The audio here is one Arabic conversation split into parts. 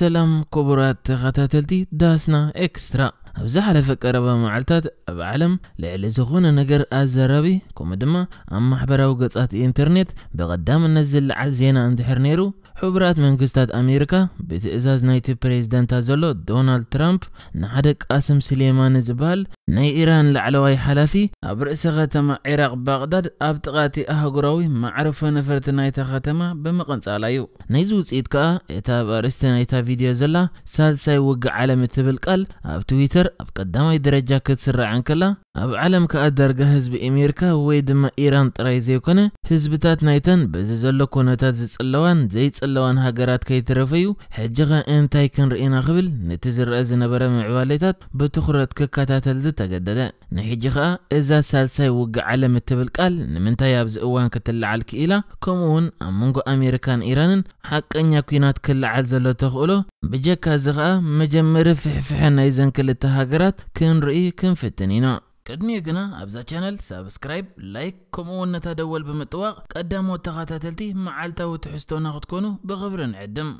سلام كبرات غتا تلتي داسنا اكسترا ابزح على فكرة بمعرتات بعلم لعل زغونا نقر ازرابي كومدما اما حبرا وقصات انترنت بقدام نزل عالزينا انتحر نيرو حبرات من قصدات أمريكا بتأزاز نايتي بريزدنت زلو دونالد ترامب نحدق قاسم سليمان زبال ناي إيران لعلواي حلفي أبرئس ختم عراق بغداد أبتغاتي أهقروي معرفة نفرت نايتا ختمة بمقنص عليو نايزو سيدكا إتاب أرست نايتا فيديو زلا سالساي وقع على متبل قال أب تويتر أب قدامي درجة كتسر عنكلا اب عالم که ادرگه حزب امریکا وید ما ایران ترایزیو کنه حزب تات نایتن بزی زلو کنه تات زی صلوان زی صلوان هاگرات که ترفیو حجغه انتای کن رئینا قبل نتیزر از نبرا معوالی تات بتخورت که کتا تلزی تقدده نحجغه ازا سالسای وگ عالم تبل کال نمنتای ابز اوان کتل عال کئیلا کمون امونگو امریکان ایران حق انیا کنات کل عال زلو تخولو بجا کازغه مجمع رفح فحن ایزن کل تهاگرات کن رئی کن فتنینا كدمي قنا أبزا شانل سبسكرايب لايك كمو ونتا دول بمتواق قدامو تغاتا تلتي معالتا وتحستو ناخد كونو بغبرن عدم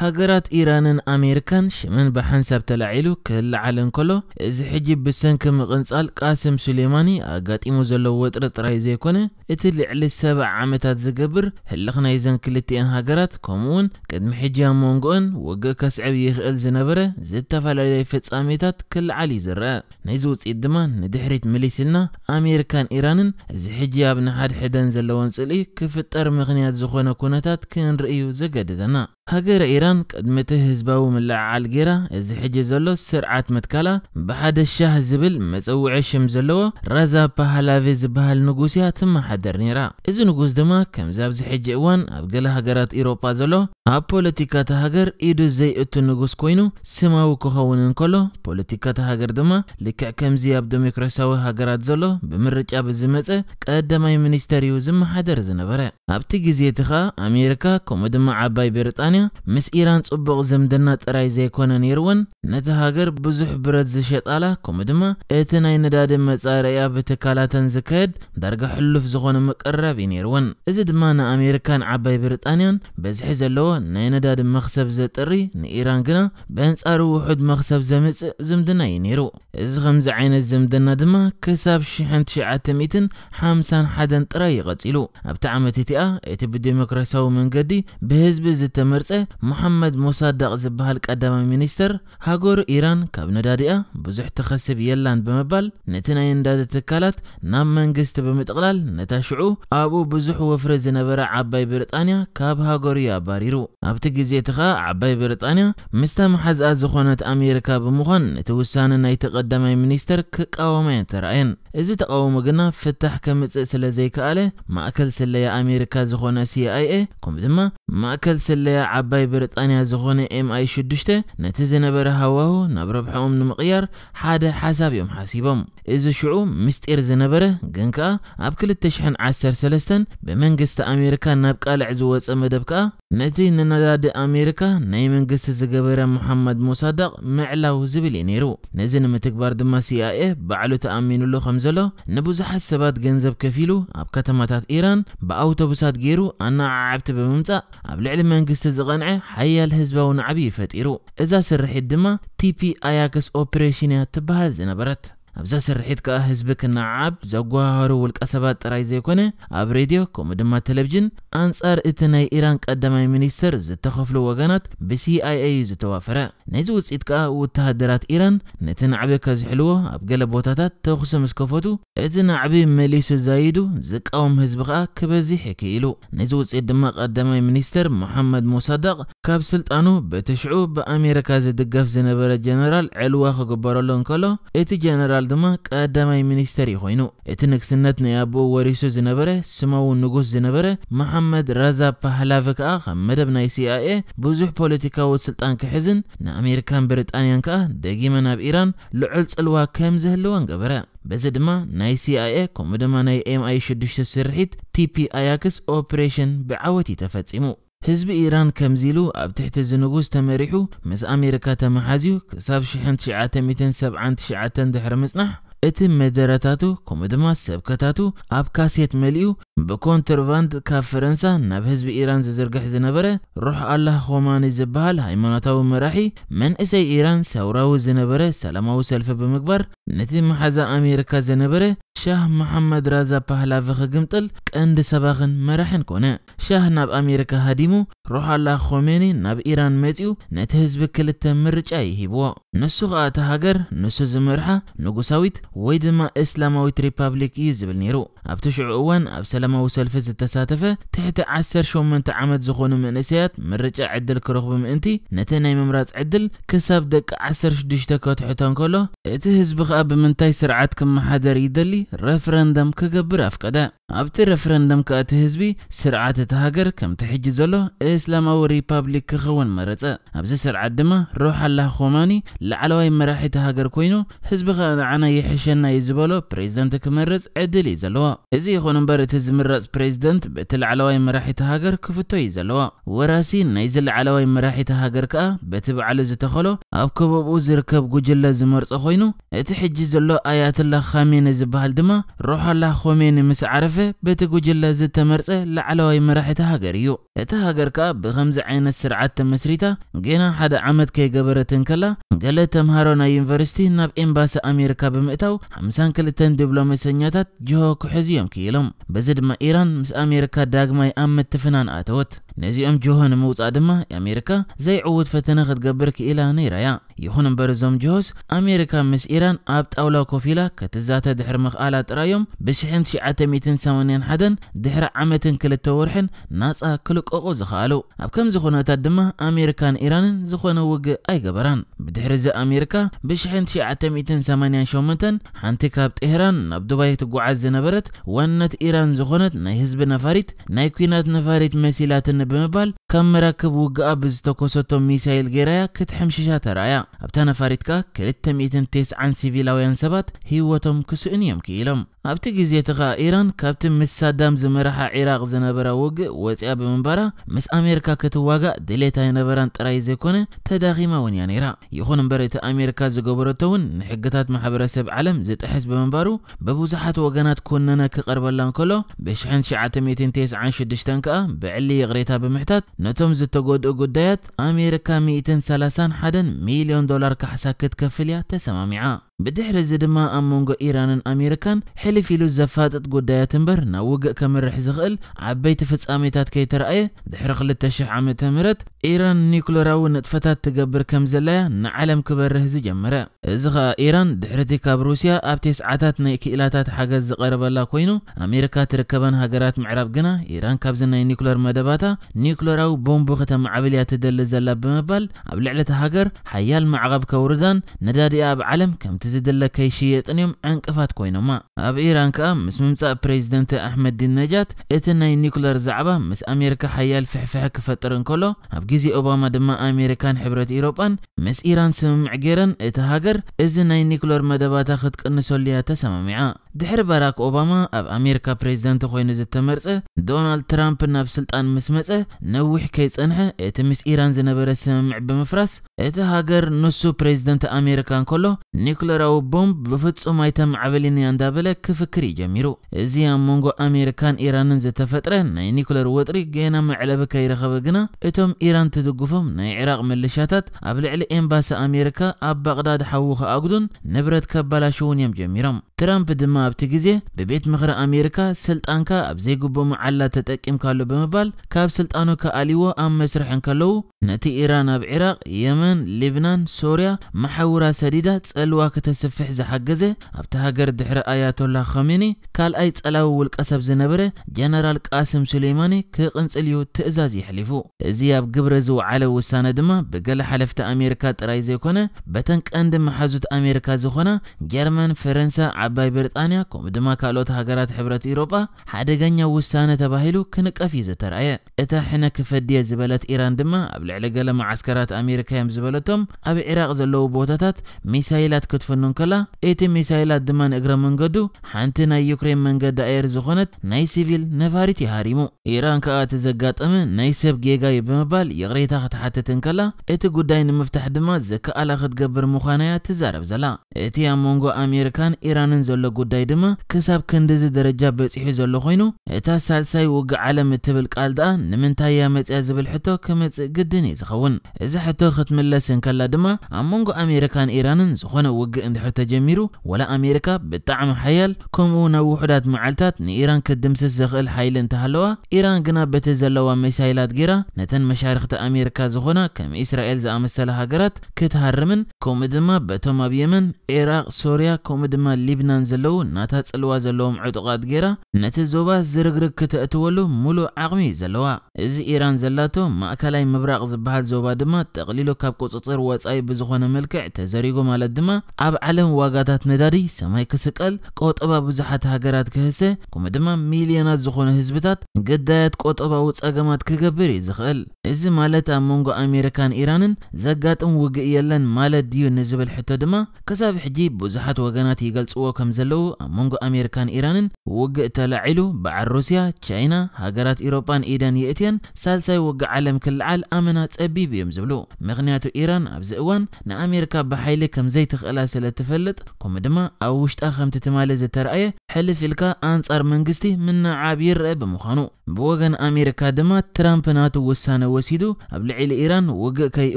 هاجرات ايران امريكان شمن بحنسب تلعيلو كل عالم كله از حجي بسنك مغنصال قاسم سليماني اغاتي مزلو وتر تراي زيكون اتل على سبع عامات زغبر هلخنا يزن كلتي ان هاجرات كومون قد محجي مونغون وغا كسعب يخل زنبره زت تفال لي فصاميات كل علي زرا نيزو صيدما ندحريت مليسنا امريكان ايران از حجي ابن حد حدن زلو انصلي كفطر مغنيات زخونه كونتات كن رايو زغدزنا ሃገረ ኢራን ቅድምቲ ህዝባዊ ምልዕዓል ገይራ እዚ ሕጂ ዘሎ ስርዓት ምትካላ ብሓደ ሻህ ዝብል መፀውዒ ሽም ዘለዎ ራዛ ባህላቪ ዝበሃል ንጉስ እያ ትመሓደር ነይራ እዚ ንጉስ ድማ ከምዚ ኣብዚ ሕጂ እዋን ኣብ ገለ ሃገራት ኢሮጳ ዘሎ ኣብ ፖለቲካ እቲ ሃገር ኢዱ ዘይእቱ ንጉስ ኮይኑ ስማዊ ክኸውን እንከሎ ፖለቲካ እቲ ሃገር ድማ ልክዕ ከምዚ ኣብ ዲሞክራሲያዊ ሃገራት ዘሎ ብምርጫ ብዝመፀ ቀዳማይ ሚኒስተር እዩ ዝመሓደር ዝነበረ ኣብቲ ግዜ እቲ ኸኣ ኣሜሪካ ከምኡ ድማ ዓባይ ብሪጣንያ ምክንያ ምስ ኢራን ጽቡቕ ዝምድና ጥራይ ዘይኮነ ነይርዎን ነቲ ሃገር ብዙሕ ብረት ዝሸጣላ ከምኡ ድማ እቲ ናይ ነዳዲ መጻርያ ብትካላተን ዝካየድ ዳርጋ ሕሉፍ ዝኾነ ምቅራብ እዩ ነይርዎን እዚ ድማ ንኣሜሪካን ዓባይ ብሪጣንያን በዝሒ ዘለዎ ናይ ነዳዲ መኽሰብ ዘጥሪ ንኢራን ግና ብኣንጻሩ ውሑድ መኽሰብ ዘምጽእ ዝምድና እዩ ነይሩ እዚ ከምዚ ዓይነት ዝምድና ድማ ክሳብ 1951 ጥራይ ይቐጺሉ ኣብቲ ዓመት እቲኣ እቲ ብዲሞክራሲያዊ መንገዲ ብህዝቢ ዝተመርፀ ገለጸ መሐመድ ሙሳዳቅ ዝበሃል ቀዳማይ ሚኒስተር ሃገሩ ኢራን ካብ ነዳዲኣ ብዙሕ ተኸስብ የላን ብምባል ነቲ ናይ ነዳዲ ትካላት ናብ መንግስቲ ብምጥቕላል ነታ ሽዑ ኣብኡ ብዙሕ ወፍሪ ዝነበረ ዓባይ ብሪጣንያ ካብ ሃገሩ እዩ ኣባሪሩ ኣብቲ ግዜ እቲ ኸኣ ዓባይ ብሪጣንያ ምስታ መሓዝኣ ዝኾነት ኣሜሪካ ብምዃን እቲ ውሳነ ናይቲ ቀዳማይ ሚኒስተር ክቃወማ እየን ተረኣየን እዚ ተቃውሞ ግና ፍታሕ ከምፅእ ስለ ዘይከኣለ ማእከል ስለያ ኣሜሪካ ዝኾነ ሲኣይኤ ከምኡ ድማ ማእከል ስለያ ዓባይ ብሪጣንያ ዝኾነ ኤምኣይ ሽዱሽተ ነቲ ዝነበረ ሃዋሁ ናብ ረብሖኦም ንምቕያር ሓደ ሓሳብ እዮም ሓሲቦም እዚ ሽዑ ምስጢር ዝነበረ ግን ከኣ ኣብ 213 ብመንግስቲ ኣሜሪካ ናብ ቃልዕ ዝወፀ መደብ ከኣ ነቲ ንነዳዲ ኣሜሪካ ናይ መንግስቲ ዝገበረ ሙሓመድ ሙሳዳቅ ምዕላው ዝብል እዩ ነይሩ ነዚ ንምትግባር ድማ ሲኣኤ ባዕሉ ተኣሚኑሉ ከም ዘሎ ንብዙሓት ሰባት ገንዘብ ከፊሉ ኣብ ከተማታት ኢራን ብኣውቶቡሳት ገይሩ ኣነዓዓብቲ ብምምፃእ ኣብ ልዕሊ መንግስቲ زغنعة حيا الهزبة ونعبي فتيرو إذا سرح الدماء تي بي أياكس أوبريشن يتبهل زنبرت ኣብዛ ስርሒት ከዓ ህዝቢ ክነዓብ ዘጓሃሩ ውልቀ ሰባት ጥራይ ዘይኮነ ኣብ ሬድዮ ከምኡ ድማ ቴሌቭዥን ኣንጻር እቲ ናይ ኢራን ቀዳማይ ሚኒስተር ዝተኸፍሉ ወገናት ብሲኣይኤ እዩ ዝተዋፈረ ናይዚ ውፅኢት ከዓ ወተሃደራት ኢራን ነቲ ናዕቢ ከዝሕልዎ ኣብ ገለ ቦታታት ተኹስ ምስ ከፈቱ እቲ ናዕቢ መሊሱ ዛይዱ ዝቃወም ህዝቢ ከዓ ክበዚሕ ይክኢሉ ናይዚ ውፅኢት ድማ ቀዳማይ ሚኒስተር ሙሐመድ ሙሳደቅ ካብ ስልጣኑ በቲ ሽዑ ብኣሜሪካ ዝድገፍ ዝነበረ ጀነራል ዕልዋ ክግበረሉ እንከሎ እቲ ጀነራል ድማ ቀዳማይ ሚኒስተር ኮይኑ እቲ ንግስነት ናይ ኣቦኡ ወሪሶ ዝነበረ ስመውን ንጉስ ዝነበረ መሓመድ ራዛ ፓህላቪ ከዓ ካብ መደብ ናይ ሲኣኤ ብዙሕ ፖለቲካዊ ስልጣን ክሕዝን ንኣሜሪካን ብሪጣንያን ከዓ ደጊመን ኣብ ኢራን ልዑል ፅልዋ ከም ዝህልወን ገበረ በዚ ድማ ናይ ሲኣኤ ከምኡ ድማ ናይ ኤምኣይ 6 ስርሒት ቲፒ ኣያክስ ኦፕሬሽን ብዓወት ተፈጺሙ ህዝቢ ኢራን ከምዚ ኢሉ ኣብ ትሕቲ እዚ ንጉስ ተመሪሑ ምስ ኣሜሪካ ተመሓዝዩ ክሳብ 1979 ድሕሪ ምጽናሕ እቲ መደረታቱ ከምኡ ድማ ሰብከታቱ ኣብ ካሴት መሊኡ ብኮንትርባንድ ካብ ፈረንሳ ናብ ህዝቢ ኢራን ዝዝርግሕ ዝነበረ ሩሕ ኣላህ ኮማኒ ዝበሃል ሃይማኖታዊ መራሒ መንእሰይ ኢራን ሰውራዊ ዝነበረ ሰላማዊ ሰልፊ ብምግባር ነቲ መሓዛ ኣሜሪካ ዝነበረ ሻህ መሓመድ ራዛ ፓህላቪ ክግምጥል ቀንዲ ሰባኽን መራሕን ኮነ ሻህ ናብ ኣሜሪካ ሃዲሙ ሩሕ ኣላህ ኮሜኒ ናብ ኢራን መጺኡ ነቲ ህዝቢ ክልተ ምርጫ ይሂብዎ ንሱ ከዓ እቲ ሃገር ንሱ ዝመርሓ ንጉሳዊት ወይድማ እስላማዊት ሪፓብሊክ እዩ ዝብል ነይሩ ኣብቲ ሽዑ እዋን ኣብ ሰላማዊ ሰልፊ ዝተሳተፈ ትሕቲ 18 ዓመት ዝኾኑ መንእሰያት ምርጫ ዕድል ክረኽቡ ምእንቲ ነቲ ናይ ምምራፅ ዕድል ክሳብ ደቂ 16 ከትሕቶ እንከሎ እቲ ህዝቢ ከዓ ብምንታይ ስርዓት ክመሓደር ይደሊ ረፍረንደም ክገብር ኣፍቀደ ኣብቲ ረፍረንደም ከዓ እቲ ህዝቢ ስርዓት እቲ ሃገር ከምቲ ሕጂ ዘሎ እስላማዊ ሪፓብሊክ ክኸውን መረፀ ኣብዚ ስርዓት ድማ ሮሓላ ኮማኒ ላዕለዋይ መራሒ እቲ ሃገር ኮይኑ ህዝቢ ከዓ ንዓና ይሕሸ ኣሸና እዩ ዝበሎ ፕሬዚደንት ክመርፅ ዕድል እዩ ዘለዋ እዚ ይኹን እምበር እቲ ዝምረፅ ፕሬዚደንት በቲ ላዕለዋይ መራሒት ሃገር ክፍቶ እዩ ዘለዋ ወራሲ ናይዚ ላዕለዋይ መራሒት ሃገር ከዓ በቲ በዕሉ ዝተኸሎ ኣብ ከበብኡ ዝርከብ ጉጅለ ዝመርፆ ኮይኑ እቲ ሕጂ ዘሎ ኣያትላ ኻሜኒ ዝበሃል ድማ ሮሓላ ኾሜኒ ምስ ዓረፈ በቲ ጉጅለ ዝተመርፀ ላዕለዋይ መራሒት ሃገር እዩ እቲ ሃገር ከዓ ብከምዚ ዓይነት ስርዓት ተመስሪታ ገና ሓደ ዓመት ከይገበረትን ከላ ገለ ተምሃሮ ናይ ዩኒቨርሲቲ ናብ ኤምባሲ ኣሜሪካ ብምእታው መእተው 52 ዲብሎሜሰኛታት ጅሆ ክሕዙ እዮም ክኢሎም በዚ ድማ ኢራን ምስ ኣሜሪካ ዳግማይ ኣብ ምትፍናን ኣተወት ነዚኦም ጆሆ ንምውፃእ ድማ ኣሜሪካ ዘይዕውት ፈተነ ክትገብር ክኢላ ነይራ እያ ይኹን እምበር እዞም ጆሆስ ኣሜሪካ ምስ ኢራን ኣብ ጣውላ ኮፍ ኢላ ክትዛተ ድሕሪ ምኽኣላ ጥራዮም ብ1981 ድሕሪ ዓመትን ክልተ ወርሕን ናፃ ክልቀቑ ዝኽኣሉ ኣብ ከምዚ ኩነታት ድማ ኣሜሪካን ኢራንን ዝኾነ ውግእ ኣይገበራን ብድሕሪ እዚ ኣሜሪካ ብ1988 ሓንቲ ካብ ጤሄራን ናብ ዱባይ ትጓዓዝ ዝነበረት ዋነት ኢራን ዝኾነት ናይ ህዝቢ ነፋሪት ናይ ኩናት ነፋሪት መሲላትን بمبال كم مراكب وقع بزتوكوسوتو ميسايل غيرايا كت حمشيشا ترايا ابتانا فاريتكا كلتا ميتن تيس عن سيفيلاويان سبات هيوتم كسو انيام كيلم ኣብቲ ግዜ እቲ ኸ ኢራን ካብቲ ምስ ሳዳም ዝመርሓ ዒራቅ ዝነበራ ውግእ ወፂያ ብምንባራ ምስ ኣሜሪካ ክትዋጋእ ድሌታ የነበራን ጥራይ ዘይኮነ ተዳኺማ እውን እያ ነይራ ይኹን እምበር እቲ ኣሜሪካ ዝገበረቶ እውን ንሕግታት ማሕበረሰብ ዓለም ዝጥሕስ ብምንባሩ ብብዙሓት ወገናት ኮነነ ክቐርበላ እንከሎ ብ1996 ከኣ ብዕሊ ቅሬታ ብምሕታት ነቶም ዝተጎድኡ ጉዳያት ኣሜሪካ 131 ሚልዮን ዶላር ካሕሳ ክትከፍል እያ ተሰማሚዓ بدحر زدما أمونغو إيران أمريكان حلف إلو زفاتت تنبر ناوغ وقع رح زغل عبيت فتس آميتات كي ترأي دحر قلت التشيح عام تمرت إيران نيكلوراو نتفتات تقبر كم زلايا نعلم كبر كبره زجمرة زغا إيران دحرتي كاب روسيا أب تسعاتات نيكي إلاتات حاجة زقرب الله كوينو أميركا تركبان هاجرات معراب قنا إيران كابزنا نيكلور مدباتا نيكلوراو بومبو ختم عبليا تدل زلا بمبال أبلعلة هاجر حيال معغب كوردان ندادي أب علم كم تزدل لكي شيئت أن يوم عنقفات كوينو ما أب إيران كأم مس ممتع بريزدنت أحمد دين نجات إتنا ينيكولار زعبة مس أميركا حيال فحفحة كفترن كولو أب جيزي أوباما دما أميركان حبرت إيروبا مس إيران سمم عقيرن إتهاجر إزنا ينيكولار مدبات أخد كنسوليا تسمم ድሕሪ ባራክ ኦባማ ኣብ ኣሜሪካ ፕሬዚዳንት ኮይኑ ዝተመርፀ ዶናልድ ትራምፕ ናብ ስልጣን ምስ መፀ ነዊሕ ከይፀንሐ እቲ ምስ ኢራን ዝነበረ ስምምዕ ብምፍራስ እቲ ሃገር ንሱ ፕሬዚደንት ኣሜሪካ እንከሎ ኒኩለራዊ ቦምብ ብፍጹም ኣይተማዕበልን እያ እንዳበለ ክፍክር እዩ ጀሚሩ እዚ ኣብ መንጎ ኣሜሪካን ኢራንን ዝተፈጥረ ናይ ኒኩለር ወጥሪ ገና መዕለቢ ከይረኸበ ግና እቶም ኢራን ትድግፎም ናይ ዕራቅ ምልሻታት ኣብ ልዕሊ ኤምባሲ ኣሜሪካ ኣብ ባቕዳድ ሓዊ ከኣግዱን ንብረት ከባላሽውን እዮም ጀሚሮም ትራምፕ ድማ ኣብቲ ግዜ ብቤት ምክሪ ኣሜሪካ ስልጣንካ ኣብ ዘይግቦ መዓላ ተጠቂምካሉ ብምባል ካብ ስልጣኑ ከኣልይዎ ኣብ መስርሕ እንከለዉ ነቲ ኢራን ኣብ ዒራቅ የመን ሊብናን ሶርያ ማሓውራ ሰዲዳ ፀልዋ ክተስፍሕ ዝሓገዘ ኣብቲ ሃገር ድሕሪ ኣያቶላ ኸሜኒ ካልኣይ ጸላዊ ውልቀ ሰብ ዝነበረ ጀነራል ቃስም ሱሌይማኒ ክቕንፅል እዩ ትእዛዝ ይሕሊፉ እዚ ኣብ ግብረ ዝወዓለ ውሳነ ድማ ብገለ ሓለፍቲ ኣሜሪካ ጥራይ ዘይኮነ በተን ቀንዲ መሓዙት ኣሜሪካ ዝኾና ጀርመን ፈረንሳ ዓባይ ብርጣ። ብሪታንያ ከምኡ ድማ ካልኦት ሃገራት ሕብረት ኢሮጳ ሓደገኛ ውሳነ ተባሂሉ ክንቀፍ እዩ ዝተርኣየ እታ ሕነ ክፈድየ ዝበለት ኢራን ድማ ኣብ ልዕሊ ገለ መዓስከራት ኣሜሪካ እዮም ዝበለቶም ኣብ ዒራቅ ዘለዉ ቦታታት ሚሳይላት ክትፍንን ከላ እቲ ሚሳይላት ድማ ንእግረ መንገዱ ሓንቲ ናይ ዩክሬን መንገዲ ኣየር ዝኾነት ናይ ሲቪል ነፋሪት ይሃሪሙ ኢራን ከዓ እቲ ዘጋጠመ ናይ ሰብ ጌጋ እዩ ብምባል የቕሬታ ክትሓትትን ከላ እቲ ጉዳይ ንምፍታሕ ድማ ዘከኣላ ክትገብር ምዃናያ ትዛረብ ዘላ እቲ ኣብ መንጎ ኣሜሪካን ኢራንን ዘሎ ጉዳይ دما كسب كندز درجة بس يحز الله خينو تاسع ساي وقع علم تبل قال دان من تايا مت أزبل حتو كمت قدني زخون إذا حتو ختم اللسن كلا دما أمونغو أمريكان إيران زخون وقع اندحر تجميرو ولا أمريكا بتعم حيال كمو نو وحدات معلتات نإيران كدمس زخل حيل انتهلوا إيران قنا بتزلوا ميسايلات جيرا نتن مشارخت أمريكا زخونا كم إسرائيل زأمسل هاجرات كتهرمن كوم دما بتوما بيمن عراق سوريا كوم دما لبنان زلو ناتا تسلوا زلهم عتقات جرا نت الزوبا زرقرق كتأتولو ملو عقمي زلوا إذا إيران زلاتو ما أكلاي مبرق زبهات زوبا دما تقليلو كاب قصصير واتساي بزخون ملكع تزريقو مال الدما أب علم واقعات نداري سماي كسكال قوت أبا بزحات هاجرات كهسة كم دما مليونات زخون هزبتات قدايت قوت أبا وتساقمات كجبري زخل إذا مالت أمونجو أمريكان إيرانن زقاتهم وجئ يلن مالت ديو نزبل حتى دما كساب حجيب بزحات وجنات يقلصوا كم زلوا منغو أمريكان ايرانن وغ تلعلو بع روسيا تشاينا هاجرات ايروبان إيدان يأتين سالساي وغ عالم كل عال أمنات أبيب يمزبلو مغنياتو إيران ابزوان نا أمريكا بحيلة كم زيت خلا سلا تفلت كم دما أو وشتا خمت تتمالي زي ترأي حلف الكا أنصار منغستي من عابير بمخانو بوغن أمريكا دما ترامب ناتو وسانة وسيدو أبلعي لإيران وقع كي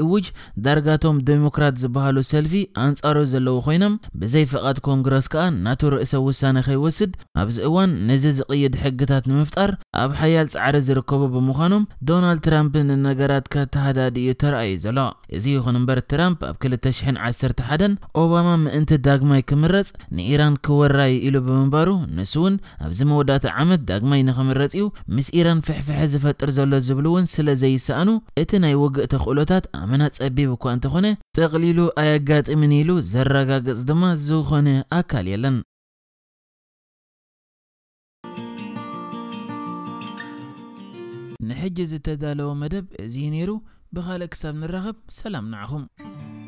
إوج دارغاتهم ديمقراط زبهالو سلفي أنصارو زلو خوينم بزي فقات كونغرس كأن ناتو رئيسة وسانة خي وسد أبز إوان نزيز قيد حقتات نمفتار ኣብ ሓያል ጻዕሪ ዝርከቡ ብምዃኖም ዶናልድ ትራምፕ ንነገራት ከተሃዳድዩ ተራእዩ ዘሎ እዚ ይኹን እምበር ትራምፕ ኣብ 2011 ኦባማ ምእንቲ ዳግማይ ክምረጽ ንኢራን ክወራይ ኢሉ ብምንባሩ ንሱ እውን ኣብዚ መወዳእታ ዓመት ዳግማይ ንኽምረጽ እዩ ምስ ኢራን ፍሕፍሐ ዝፈጥር ዘሎ ዝብሉ እውን ስለ ዘይሰኣኑ እቲ ናይ ውግእ ተኽእሎታት ኣመና ጸቢብ እኳ እንተኾነ ጠቕሊሉ ኣየጋጥምን ኢሉ ዘረጋግጽ ድማ ዝኾነ ኣካል የለን نحجز تدالو مدب زينيرو بخالك ساب نرغب سلام نعهم